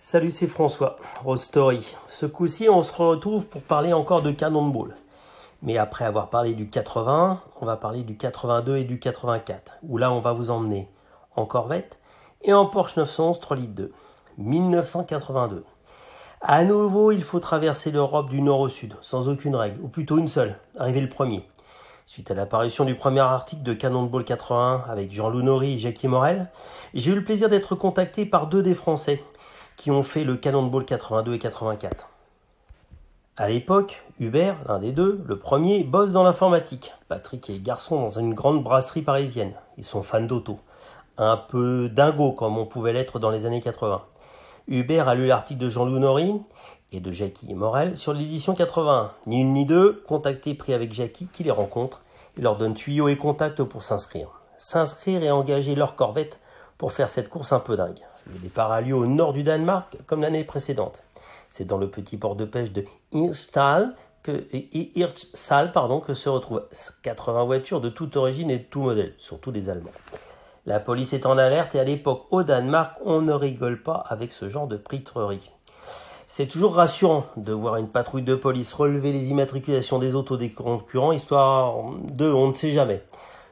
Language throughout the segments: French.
Salut, c'est François, Rostory. Ce coup-ci, on se retrouve pour parler encore de canon de boule. Mais après avoir parlé du 80, on va parler du 82 et du 84, où là, on va vous emmener en Corvette et en Porsche 911 3 litres 2. 1982. À nouveau, il faut traverser l'Europe du nord au sud, sans aucune règle, ou plutôt une seule, arriver le premier. Suite à l'apparition du premier article de Canon de Ball 81 avec Jean Nori et Jackie Morel, j'ai eu le plaisir d'être contacté par deux des Français, qui ont fait le ball 82 et 84. À l'époque, Hubert, l'un des deux, le premier, bosse dans l'informatique. Patrick est garçon dans une grande brasserie parisienne. Ils sont fans d'auto. Un peu dingo comme on pouvait l'être dans les années 80. Hubert a lu l'article de Jean-Louis Nori et de Jackie Morel sur l'édition 81. Ni une ni deux, contacté, pris avec Jackie qui les rencontre et leur donne tuyaux et contacts pour s'inscrire. S'inscrire et engager leur corvette pour faire cette course un peu dingue. Le départ a lieu au nord du Danemark comme l'année précédente. C'est dans le petit port de pêche de Hirtsal que, se retrouvent 80 voitures de toute origine et de tout modèle, surtout des Allemands. La police est en alerte et à l'époque au Danemark, on ne rigole pas avec ce genre de pritrerie. C'est toujours rassurant de voir une patrouille de police relever les immatriculations des autos des concurrents, histoire de on ne sait jamais.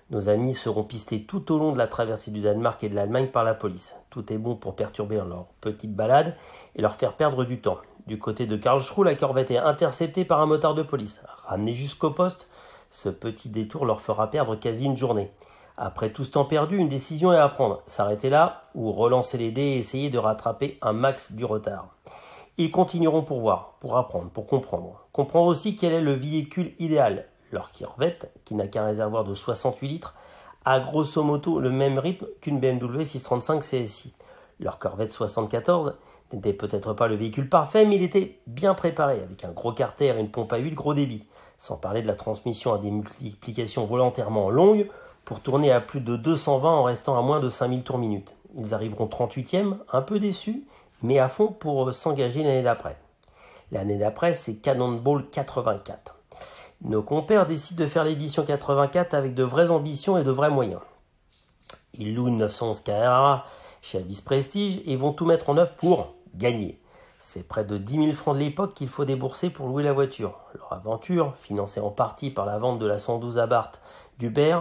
Nos amis seront pistés tout au long de la traversée du Danemark et de l'Allemagne par la police. Tout est bon pour perturber leur petite balade et leur faire perdre du temps. Du côté de Karlsruhe, la corvette est interceptée par un motard de police. Ramené jusqu'au poste, ce petit détour leur fera perdre quasi une journée. Après tout ce temps perdu, une décision est à prendre. S'arrêter là ou relancer les dés et essayer de rattraper un max du retard. Ils continueront pour voir, pour apprendre, pour comprendre. Comprendre aussi quel est le véhicule idéal leur Corvette, qui n'a qu'un réservoir de 68 litres, a grosso modo le même rythme qu'une BMW 635 CSI. Leur Corvette 74 n'était peut-être pas le véhicule parfait, mais il était bien préparé, avec un gros carter et une pompe à huile gros débit. Sans parler de la transmission à des multiplications volontairement longues, pour tourner à plus de 220 en restant à moins de 5000 tours minute. Ils arriveront 38e, un peu déçus, mais à fond pour euh, s'engager l'année d'après. L'année d'après, c'est Cannonball 84. Nos compères décident de faire l'édition 84 avec de vraies ambitions et de vrais moyens. Ils louent 911 Carrera chez Avis Prestige et vont tout mettre en œuvre pour gagner. C'est près de 10 000 francs de l'époque qu'il faut débourser pour louer la voiture. Leur aventure, financée en partie par la vente de la 112 Abarth d'Uber,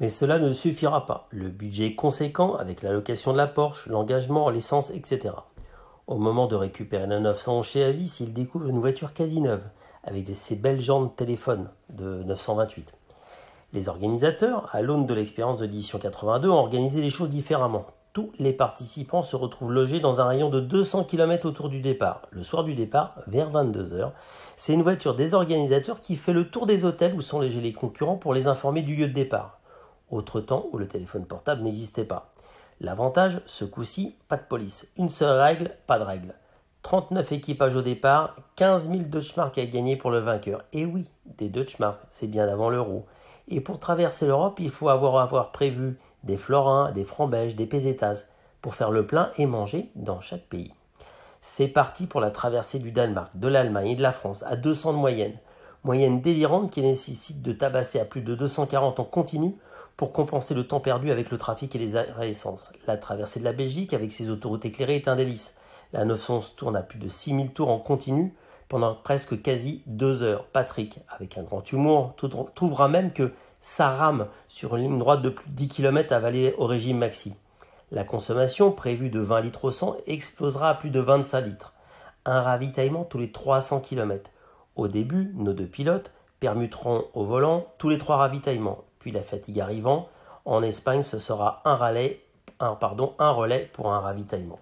mais cela ne suffira pas. Le budget est conséquent avec l'allocation de la Porsche, l'engagement, l'essence, etc. Au moment de récupérer la 911 chez Avis, ils découvrent une voiture quasi neuve avec ces belles de téléphone de 928. Les organisateurs, à l'aune de l'expérience de l'édition 82, ont organisé les choses différemment. Tous les participants se retrouvent logés dans un rayon de 200 km autour du départ. Le soir du départ, vers 22h, c'est une voiture des organisateurs qui fait le tour des hôtels où sont logés les concurrents pour les informer du lieu de départ. Autre temps où le téléphone portable n'existait pas. L'avantage, ce coup-ci, pas de police. Une seule règle, pas de règle. 39 équipages au départ, 15 000 Deutschmarks à gagner pour le vainqueur. Et oui, des Deutschmarks, c'est bien avant l'euro. Et pour traverser l'Europe, il faut avoir, prévu des florins, des francs des pesetas, pour faire le plein et manger dans chaque pays. C'est parti pour la traversée du Danemark, de l'Allemagne et de la France, à 200 de moyenne. Moyenne délirante qui nécessite de tabasser à plus de 240 en continu pour compenser le temps perdu avec le trafic et les arrêts La traversée de la Belgique avec ses autoroutes éclairées est un délice. La 911 tourne à plus de 6000 tours en continu pendant presque quasi deux heures. Patrick, avec un grand humour, trouvera même que sa rame sur une ligne droite de plus de 10 km avalée au régime maxi. La consommation, prévue de 20 litres au 100, explosera à plus de 25 litres. Un ravitaillement tous les 300 km. Au début, nos deux pilotes permuteront au volant tous les trois ravitaillements. Puis la fatigue arrivant, en Espagne, ce sera un pardon, un relais pour un ravitaillement.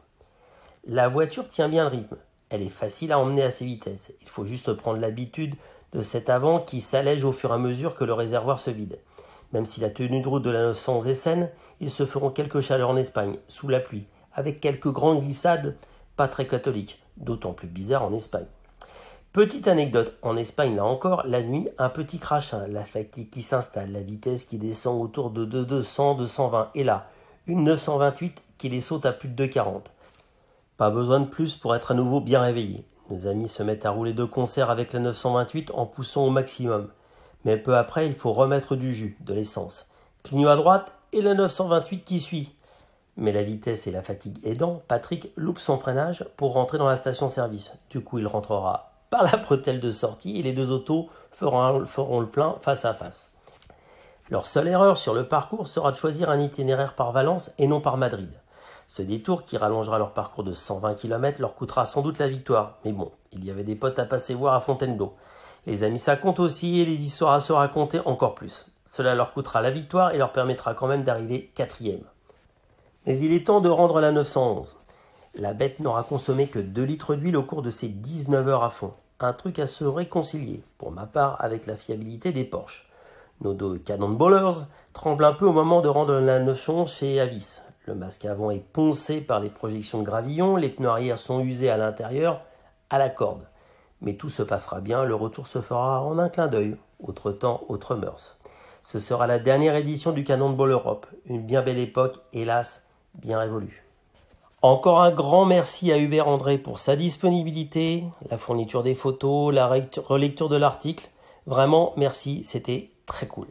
La voiture tient bien le rythme. Elle est facile à emmener à ses vitesses. Il faut juste prendre l'habitude de cet avant qui s'allège au fur et à mesure que le réservoir se vide. Même si la tenue de route de la 900 est saine, ils se feront quelques chaleurs en Espagne, sous la pluie, avec quelques grandes glissades pas très catholiques, d'autant plus bizarres en Espagne. Petite anecdote, en Espagne, là encore, la nuit, un petit crachin, la fatigue qui s'installe, la vitesse qui descend autour de 200, 220, et là, une 928 qui les saute à plus de 240. Pas besoin de plus pour être à nouveau bien réveillé. Nos amis se mettent à rouler de concert avec la 928 en poussant au maximum. Mais peu après, il faut remettre du jus, de l'essence. Clignot à droite et la 928 qui suit. Mais la vitesse et la fatigue aidant, Patrick loupe son freinage pour rentrer dans la station-service. Du coup, il rentrera par la bretelle de sortie et les deux autos feront, feront le plein face à face. Leur seule erreur sur le parcours sera de choisir un itinéraire par Valence et non par Madrid. Ce détour, qui rallongera leur parcours de 120 km, leur coûtera sans doute la victoire. Mais bon, il y avait des potes à passer voir à Fontainebleau. Les amis, ça compte aussi et les histoires à se raconter encore plus. Cela leur coûtera la victoire et leur permettra quand même d'arriver quatrième. Mais il est temps de rendre la 911. La bête n'aura consommé que 2 litres d'huile au cours de ses 19 heures à fond. Un truc à se réconcilier, pour ma part, avec la fiabilité des Porsche. Nos deux de bowlers tremblent un peu au moment de rendre la 911 chez Avis. Le masque avant est poncé par les projections de gravillon, les pneus arrière sont usés à l'intérieur, à la corde. Mais tout se passera bien, le retour se fera en un clin d'œil. Autre temps, autre mœurs. Ce sera la dernière édition du Canon de Ball Europe, une bien belle époque, hélas, bien révolue. Encore un grand merci à Hubert André pour sa disponibilité, la fourniture des photos, la relecture de l'article. Vraiment, merci, c'était très cool.